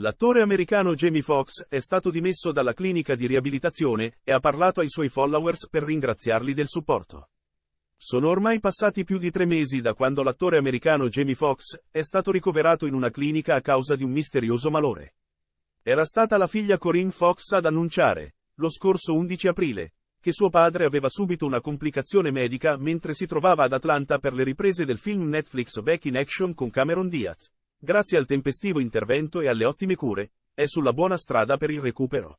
L'attore americano Jamie Foxx è stato dimesso dalla clinica di riabilitazione e ha parlato ai suoi followers per ringraziarli del supporto. Sono ormai passati più di tre mesi da quando l'attore americano Jamie Foxx è stato ricoverato in una clinica a causa di un misterioso malore. Era stata la figlia Corinne Foxx ad annunciare, lo scorso 11 aprile, che suo padre aveva subito una complicazione medica mentre si trovava ad Atlanta per le riprese del film Netflix Back in Action con Cameron Diaz grazie al tempestivo intervento e alle ottime cure, è sulla buona strada per il recupero.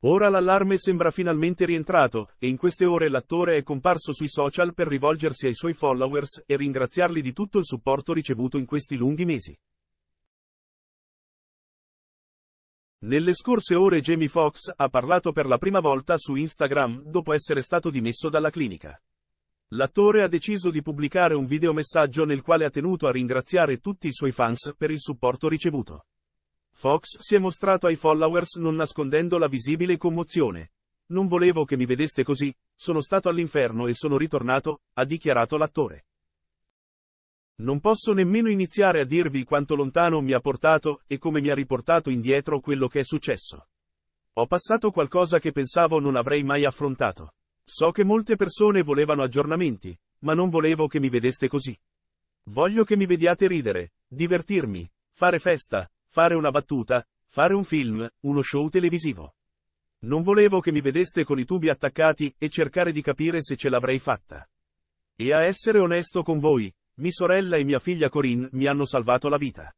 Ora l'allarme sembra finalmente rientrato, e in queste ore l'attore è comparso sui social per rivolgersi ai suoi followers e ringraziarli di tutto il supporto ricevuto in questi lunghi mesi. Nelle scorse ore Jamie Foxx ha parlato per la prima volta su Instagram dopo essere stato dimesso dalla clinica. L'attore ha deciso di pubblicare un videomessaggio nel quale ha tenuto a ringraziare tutti i suoi fans per il supporto ricevuto. Fox si è mostrato ai followers non nascondendo la visibile commozione. Non volevo che mi vedeste così, sono stato all'inferno e sono ritornato, ha dichiarato l'attore. Non posso nemmeno iniziare a dirvi quanto lontano mi ha portato e come mi ha riportato indietro quello che è successo. Ho passato qualcosa che pensavo non avrei mai affrontato. So che molte persone volevano aggiornamenti, ma non volevo che mi vedeste così. Voglio che mi vediate ridere, divertirmi, fare festa, fare una battuta, fare un film, uno show televisivo. Non volevo che mi vedeste con i tubi attaccati e cercare di capire se ce l'avrei fatta. E a essere onesto con voi, mia sorella e mia figlia Corinne mi hanno salvato la vita.